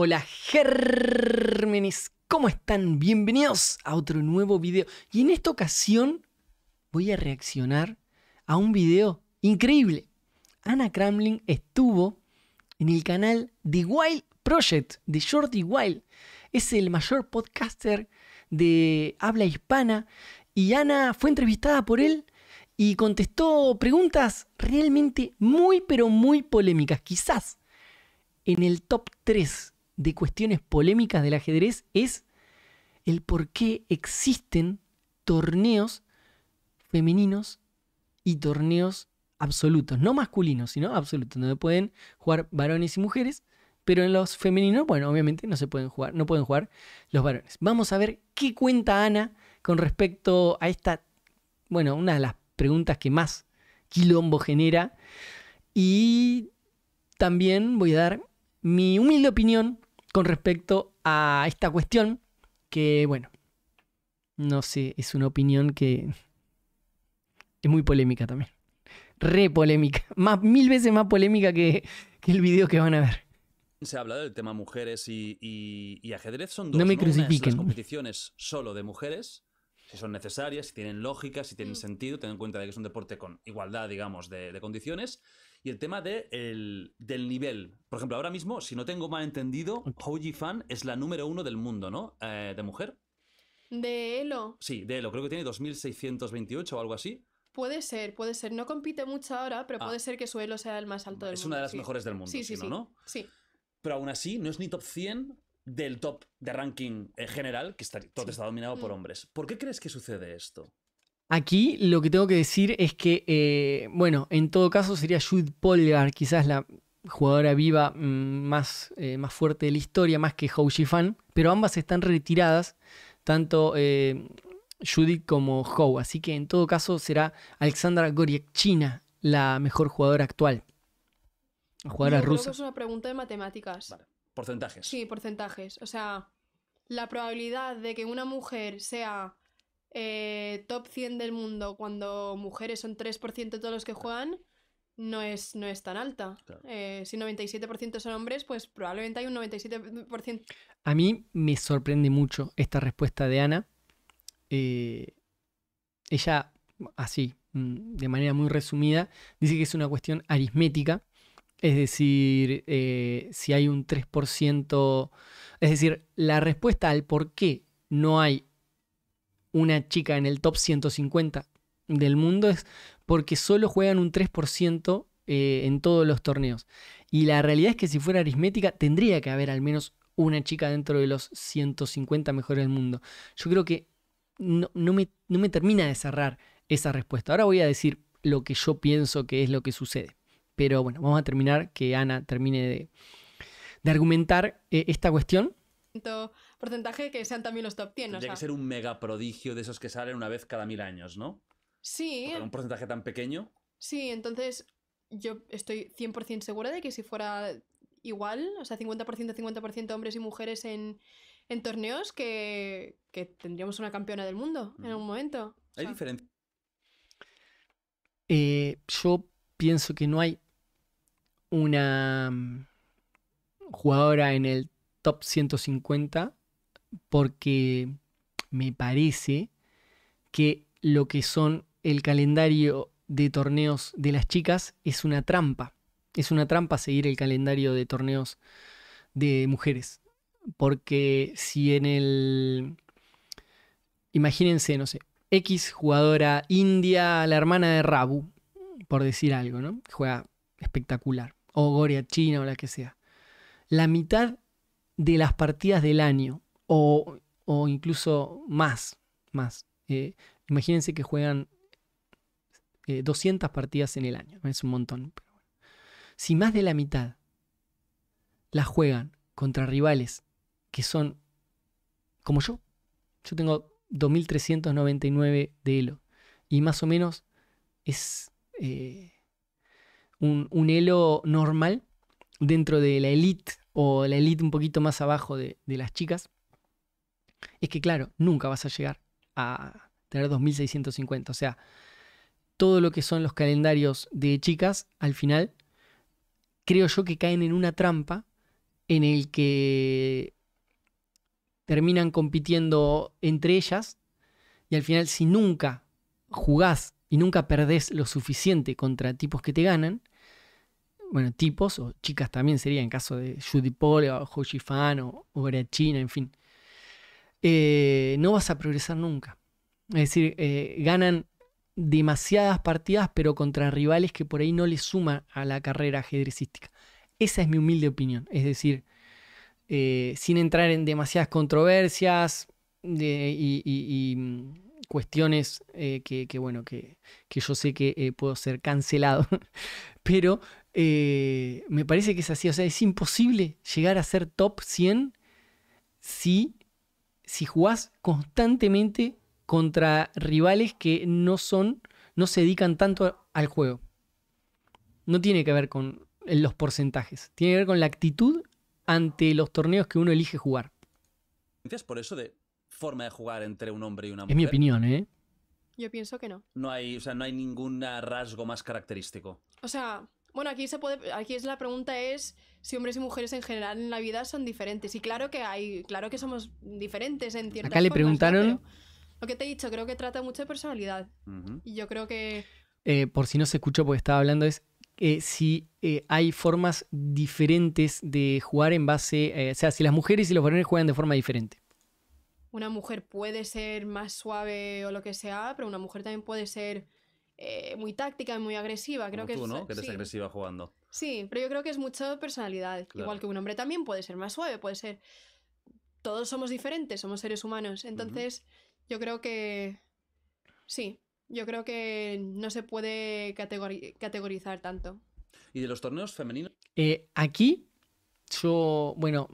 Hola Gérmenes, ¿cómo están? Bienvenidos a otro nuevo video. Y en esta ocasión voy a reaccionar a un video increíble. Ana Kramling estuvo en el canal The Wild Project de Jordi Wild. Es el mayor podcaster de habla hispana y Ana fue entrevistada por él y contestó preguntas realmente muy pero muy polémicas, quizás en el top 3 de cuestiones polémicas del ajedrez es el por qué existen torneos femeninos y torneos absolutos, no masculinos, sino absolutos, donde pueden jugar varones y mujeres, pero en los femeninos, bueno, obviamente no se pueden jugar, no pueden jugar los varones. Vamos a ver qué cuenta Ana con respecto a esta, bueno, una de las preguntas que más quilombo genera y también voy a dar mi humilde opinión con respecto a esta cuestión, que bueno, no sé, es una opinión que es muy polémica también. Re polémica, más, mil veces más polémica que, el vídeo que van a ver. Se ha hablado del tema mujeres y, ajedrez. Son dos no me competiciones solo de mujeres, si son necesarias, si tienen lógica, si tienen sentido, ten en cuenta de que es un deporte con igualdad, digamos, de, de condiciones. Y el tema del nivel. Por ejemplo, ahora mismo, si no tengo mal entendido, Hoji Fan es la número uno del mundo, ¿no? Eh, de mujer. De Elo. Sí, de Elo. Creo que tiene 2.628 o algo así. Puede ser, puede ser. No compite mucho ahora, pero ah. puede ser que su Elo sea el más alto del mundo. Es una de las mejores del mundo, sí, sí, sí, ¿no? Sí. Pero aún así, no es ni top 100 del top de ranking eh, general, que está, todo está dominado por mm. hombres. ¿Por qué crees que sucede esto? Aquí lo que tengo que decir es que, eh, bueno, en todo caso sería Judith Polgar, quizás la jugadora viva mm, más, eh, más fuerte de la historia, más que Hou Fan, pero ambas están retiradas, tanto eh, Judith como Hou, así que en todo caso será Alexandra china la mejor jugadora actual. Jugadora es una pregunta de matemáticas. Porcentajes. Sí, porcentajes. O sea, la probabilidad de que una mujer sea eh, top 100 del mundo cuando mujeres son 3% de todos los que juegan, no es, no es tan alta. Eh, si 97% son hombres, pues probablemente hay un 97%. A mí me sorprende mucho esta respuesta de Ana. Eh, ella, así, mm, de manera muy resumida, dice que es una cuestión aritmética. Es decir, si hay un 3%, es decir, la respuesta al por qué no hay una chica en el top 150 del mundo es porque solo juegan un 3% eh, en todos los torneos. Y la realidad es que si fuera aritmética, tendría que haber al menos una chica dentro de los 150 mejores del mundo. Yo creo que no, me, no me termina de cerrar esa respuesta. Ahora voy a decir lo que yo pienso que es lo que sucede. Pero bueno, vamos a terminar, que Ana termine de, argumentar eh, esta cuestión porcentaje que sean también los top 100. Tendría que ser un mega prodigio de esos que salen una vez cada mil años, ¿no? Sí. un porcentaje tan pequeño. Sí, entonces yo estoy 100% segura de que si fuera igual, o sea, 50% 50% hombres y mujeres en, en torneos, que, tendríamos una campeona del mundo en un momento. Hay eh, yo pienso que no hay una jugadora en el top 150 porque me parece que lo que son el calendario de torneos de las chicas es una trampa. Es una trampa seguir el calendario de torneos de mujeres. Porque si en el... Imagínense, no sé, X jugadora india, la hermana de Rabu, por decir algo, ¿no? Juega espectacular. O Goria China o la que sea. La mitad de las partidas del año o, incluso más. más. Eh, imagínense que juegan 200 eh, partidas en el año, es un montón. Si más de la mitad las juegan contra rivales que son como yo, yo tengo 2.399 de elo y más o menos es eh, un, un elo normal dentro de la elite o la elite un poquito más abajo de, las chicas, es que claro, nunca vas a llegar a tener 2650. O sea, todo lo que son los calendarios de chicas, al final, creo yo que caen en una trampa en el que terminan compitiendo entre ellas y al final si nunca jugás y nunca perdés lo suficiente contra tipos que te ganan, bueno, tipos, o chicas también sería, en caso de Judy Paul, o Hoshi Fan, o, o China, en fin, eh, no vas a progresar nunca. Es decir, eh, ganan demasiadas partidas, pero contra rivales que por ahí no le suman a la carrera ajedrecística. Esa es mi humilde opinión. Es decir, eh, sin entrar en demasiadas controversias y, mm, cuestiones que, bueno, que, yo sé que puedo ser cancelado, pero eh, me parece que es así. O sea, es imposible llegar a ser top 100 si, si jugás constantemente contra rivales que no son, no se dedican tanto al juego. No tiene que ver con los porcentajes, tiene que ver con la actitud ante los torneos que uno elige jugar. Por eso de forma de jugar entre un hombre y una mujer. Es mi opinión, ¿eh? Yo pienso que no. No hay, o sea, no hay ningún rasgo más característico. O sea, bueno, aquí se puede, aquí es la pregunta es si hombres y mujeres en general en la vida son diferentes. Y claro que hay, claro que somos diferentes en ciertas Acá le preguntaron. Lo que te he dicho, creo que trata mucho de personalidad. Y yo creo que. Eh, por si no se escuchó porque estaba hablando, es eh, si eh, hay formas diferentes de jugar en base. o sea, si las mujeres y los varones juegan de forma diferente una mujer puede ser más suave o lo que sea, pero una mujer también puede ser eh, muy táctica y muy agresiva. Creo que tú, ¿no? Que eres agresiva jugando. Sí, pero yo creo que es mucha personalidad. Igual que un hombre también puede ser más suave, puede ser. Todos somos diferentes, somos seres humanos. Entonces, yo creo que. Sí, yo creo que no se puede categorizar tanto. ¿Y de los torneos femeninos? Eh, aquí, yo. Bueno.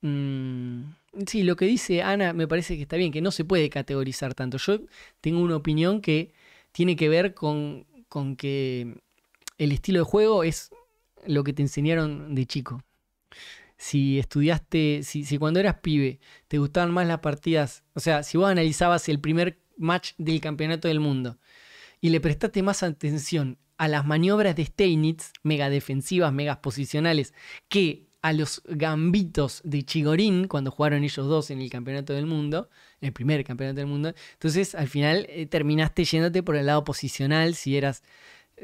Mm, sí, lo que dice Ana me parece que está bien, que no se puede categorizar tanto. Yo tengo una opinión que tiene que ver con, que el estilo de juego es lo que te enseñaron de chico. Si estudiaste, si, cuando eras pibe te gustaban más las partidas, o sea, si vos analizabas el primer match del campeonato del mundo y le prestaste más atención a las maniobras de Steinitz, mega defensivas, megas posicionales, que a los gambitos de Chigorín cuando jugaron ellos dos en el campeonato del mundo, el primer campeonato del mundo. Entonces, al final eh, terminaste yéndote por el lado posicional si eras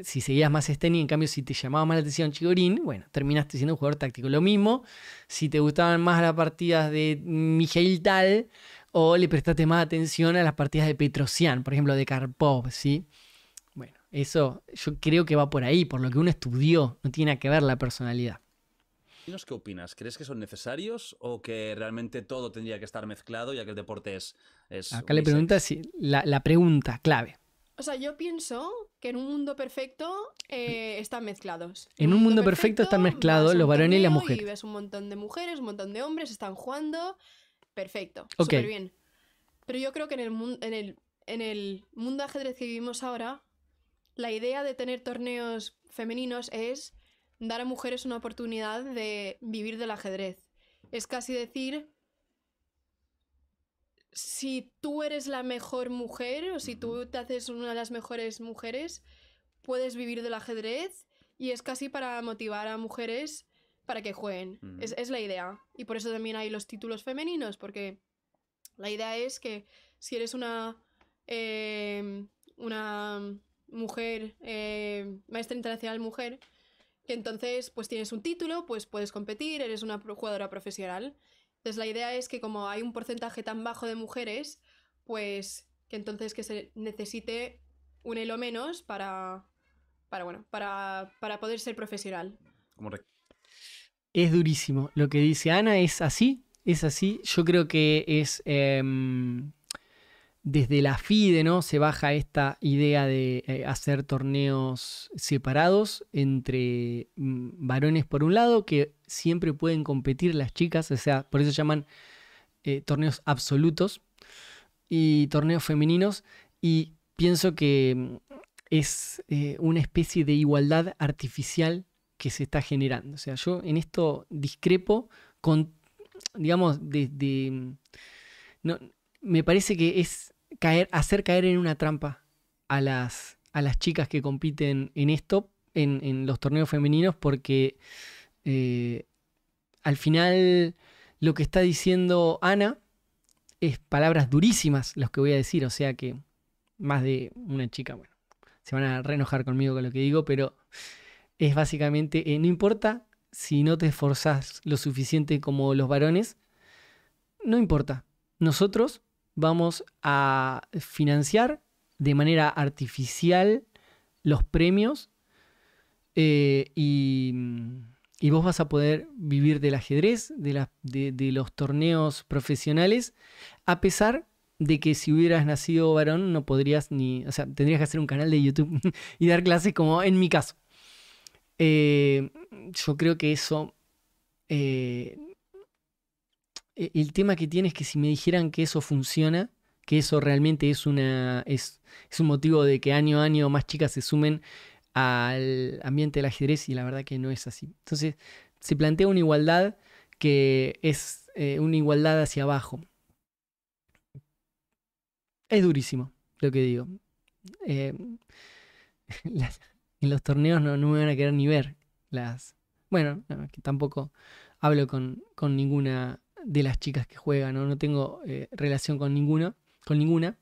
si seguías más y en cambio si te llamaba más la atención Chigorín, bueno, terminaste siendo un jugador táctico. Lo mismo, si te gustaban más las partidas de Miguel Tal o le prestaste más atención a las partidas de Petrosian, por ejemplo, de Karpov, ¿sí? Bueno, eso yo creo que va por ahí, por lo que uno estudió, no tiene que ver la personalidad. ¿qué opinas? ¿Crees que son necesarios o que realmente todo tendría que estar mezclado ya que el deporte es... es Acá ah, le preguntas si la, la pregunta clave. O sea, yo pienso que en un mundo perfecto eh, están mezclados. En un, mundo, perfecto, están mezclados los varones y la mujer. Y un montón de mujeres, un montón de hombres, están jugando. Perfecto. Súper bien. Pero yo creo que en el, en, el, en el mundo ajedrez que vivimos ahora, la idea de tener torneos femeninos es dar a mujeres una oportunidad de vivir del ajedrez. Es casi decir, si tú eres la mejor mujer o si tú te haces una de las mejores mujeres, puedes vivir del ajedrez y es casi para motivar a mujeres para que jueguen. Mm. Es, la idea. Y por eso también hay los títulos femeninos, porque la idea es que si eres una, eh, una mujer, eh, maestra internacional mujer, que entonces, pues tienes un título, pues puedes competir, eres una jugadora profesional. Entonces la idea es que como hay un porcentaje tan bajo de mujeres, pues que entonces que se necesite un hilo menos para, para bueno, para, para poder ser profesional. Es durísimo. Lo que dice Ana es así, es así. Yo creo que es... Em, desde la FIDE ¿no? se baja esta idea de eh, hacer torneos separados entre mm, varones por un lado, que siempre pueden competir las chicas, o sea, por eso se llaman eh, torneos absolutos y torneos femeninos, y pienso que mm, es eh, una especie de igualdad artificial que se está generando. O sea, yo en esto discrepo con, digamos, desde... Mm, no, me parece que es hacer caer en una trampa a las, a las chicas que compiten en esto, en, los torneos femeninos, porque eh, al final lo que está diciendo Ana es palabras durísimas las que voy a decir, o sea que más de una chica, bueno, se van a reenojar conmigo con lo que digo, pero es básicamente, eh, no importa si no te esforzas lo suficiente como los varones, no importa. Nosotros vamos a financiar de manera artificial los premios eh, y, vos vas a poder vivir del ajedrez, de, los torneos profesionales, a pesar de que si hubieras nacido varón no podrías ni, o sea, tendrías que hacer un canal de YouTube y dar clases como en mi caso. Eh, yo creo que eso eh, eh, el tema que tiene es que si me dijeran que eso funciona, que eso realmente es, una, es, un motivo de que año a año más chicas se sumen al ambiente del ajedrez y la verdad que no es así. Entonces, se plantea una igualdad que es eh, una igualdad hacia abajo. Es durísimo lo que digo. Eh, en los torneos no, me van a querer ni ver las... Bueno, que tampoco hablo con, con ninguna de las chicas que juegan, ¿no? No tengo eh, relación con ninguna, con ninguna.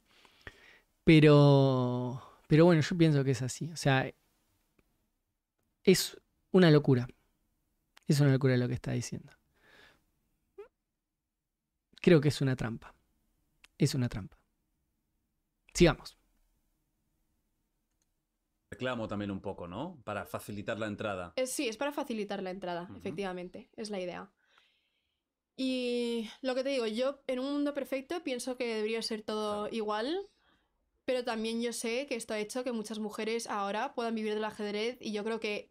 Pero, pero bueno, yo pienso que es así. O sea, es una locura. Es una locura lo que está diciendo. Creo que es una trampa. Es una trampa. Sigamos. Reclamo también un poco, ¿no? Para facilitar la entrada. Eh, sí, es para facilitar la entrada, efectivamente. Es la idea. Y lo que te digo, yo en un mundo perfecto pienso que debería ser todo igual, pero también yo sé que esto ha hecho que muchas mujeres ahora puedan vivir del ajedrez y yo creo que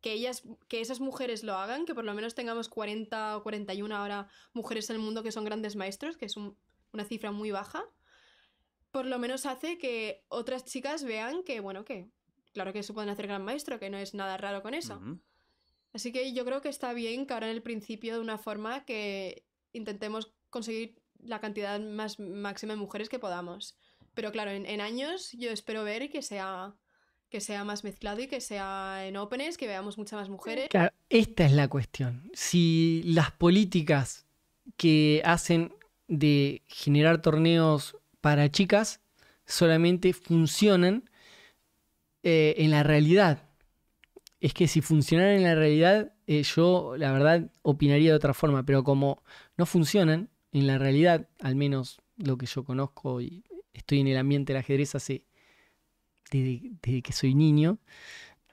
que ellas que esas mujeres lo hagan, que por lo menos tengamos 40 o 41 ahora mujeres en el mundo que son grandes maestros, que es una cifra muy baja, por lo menos hace que otras chicas vean que bueno, que claro que se pueden hacer gran maestro, que no es nada raro con eso. Así que yo creo que está bien que ahora en el principio, de una forma, que intentemos conseguir la cantidad más máxima de mujeres que podamos. Pero claro, en, años yo espero ver que sea que sea más mezclado y que sea en openness, que veamos muchas más mujeres. Claro, esta es la cuestión. Si las políticas que hacen de generar torneos para chicas solamente funcionan eh, en la realidad es que si funcionaran en la realidad, eh, yo la verdad opinaría de otra forma, pero como no funcionan en la realidad, al menos lo que yo conozco y estoy en el ambiente del ajedrez hace desde, que soy niño,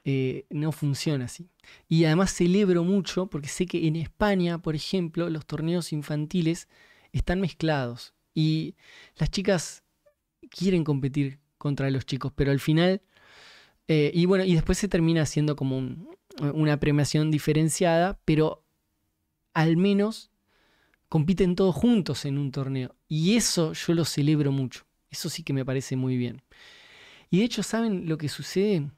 eh, no funciona así. Y además celebro mucho porque sé que en España, por ejemplo, los torneos infantiles están mezclados y las chicas quieren competir contra los chicos, pero al final eh, y bueno, y después se termina haciendo como una premiación diferenciada, pero al menos compiten todos juntos en un torneo. Y eso yo lo celebro mucho. Eso sí que me parece muy bien. Y de hecho, ¿saben lo que sucede?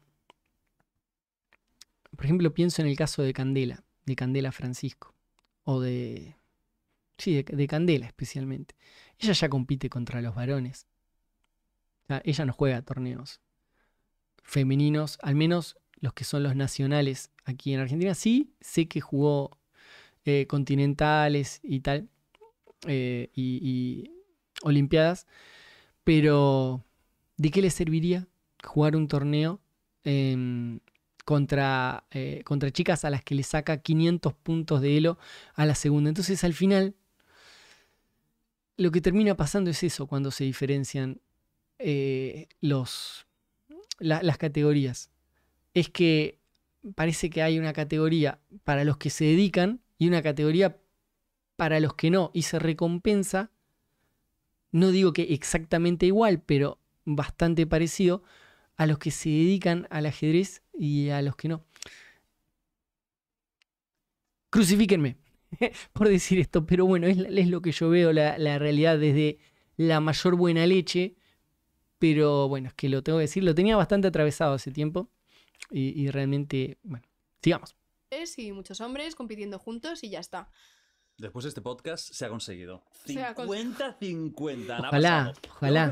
Por ejemplo, pienso en el caso de Candela, de Candela Francisco, o de... Sí, de, Candela especialmente. Ella ya compite contra los varones. ella no juega torneos femeninos, al menos los que son los nacionales aquí en Argentina. Sí, sé que jugó eh, continentales y tal, eh, y, olimpiadas, pero ¿de qué le serviría jugar un torneo em, contra, eh, contra chicas a las que le saca 500 puntos de elo a la segunda? Entonces al final lo que termina pasando es eso cuando se diferencian los las categorías. Es que parece que hay una categoría para los que se dedican y una categoría para los que no. Y se recompensa, no digo que exactamente igual, pero bastante parecido a los que se dedican al ajedrez y a los que no. Crucifíquenme por decir esto, pero bueno, es, lo que yo veo, la realidad desde la mayor buena leche pero bueno, es que lo tengo que decir, lo tenía bastante atravesado hace tiempo y, y realmente, bueno, sigamos. Y muchos hombres compitiendo juntos y ya está. Después de este podcast se ha conseguido. 50-50. Ojalá, ojalá.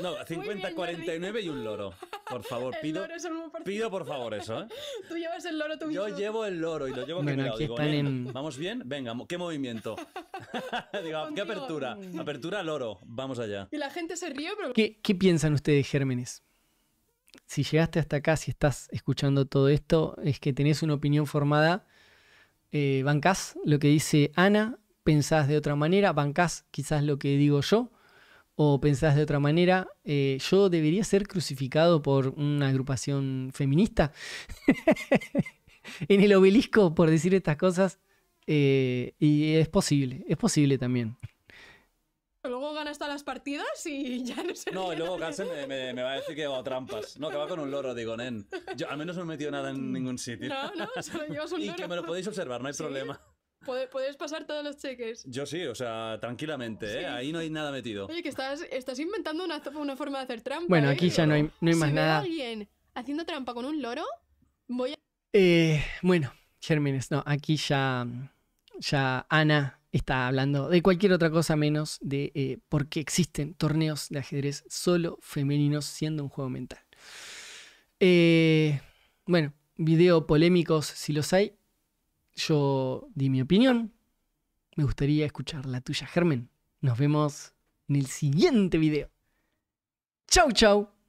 No, 50-49 y un loro. Por favor, pido, por favor eso, ¿eh? el Yo llevo el loro y lo llevo ¿eh? ¿Vamos bien? Venga, ¿qué movimiento? ¿qué apertura? Mm. Apertura loro, vamos allá. Y la gente se ríe, ¿Qué, piensan ustedes, gérmenes? Si llegaste hasta acá, si estás escuchando todo esto, es que tenés una opinión formada. Eh, bancás lo que dice Ana, pensás de otra manera, bancás quizás lo que digo yo o pensás de otra manera, eh, yo debería ser crucificado por una agrupación feminista en el obelisco por decir estas cosas. Eh, y es posible, es posible también. Luego ganas todas las partidas y ya no sé. No, luego Cáncer me, va a decir que a trampas. No, que va con un loro, digo, nen. Yo al menos no he metido nada en ningún sitio. No, no, solo un loro. Y que me lo podéis observar, no hay problema. Puedes pasar todos los cheques. Yo sí, o sea, tranquilamente, ¿eh? Ahí no hay nada metido. Oye, que estás, inventando una, forma de hacer trampa. Bueno, ¿eh? aquí ya no hay, no hay más nada. alguien haciendo trampa con un loro, voy a... Eh, bueno, Gérmenes, no, aquí ya, ya Ana está hablando de cualquier otra cosa menos de por qué existen torneos de ajedrez solo femeninos siendo un juego mental. bueno, video polémicos si los hay. Yo di mi opinión. Me gustaría escuchar la tuya, Germen. Nos vemos en el siguiente video. Chau, chau.